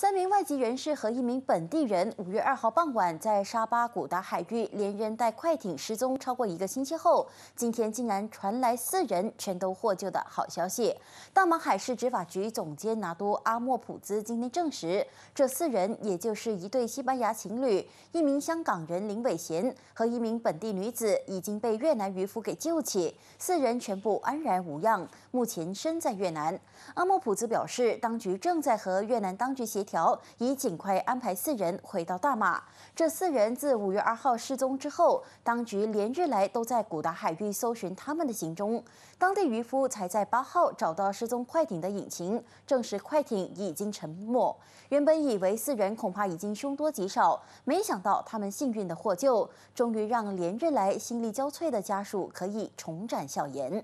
三名外籍人士和一名本地人，五月二号傍晚在沙巴古达海域连人带快艇失踪超过一个星期后，今天竟然传来四人全都获救的好消息。大马海事执法局总监拿督阿莫普兹今天证实，这四人也就是一对西班牙情侣、一名香港人林伟贤和一名本地女子，已经被越南渔夫给救起，四人全部安然无恙，目前身在越南。阿莫普兹表示，当局正在和越南当局协。条已尽快安排四人回到大马。这四人自五月二号失踪之后，当局连日来都在古达海域搜寻他们的行踪。当地渔夫才在八号找到失踪快艇的引擎，证实快艇已经沉没。原本以为四人恐怕已经凶多吉少，没想到他们幸运的获救，终于让连日来心力交瘁的家属可以重展笑颜。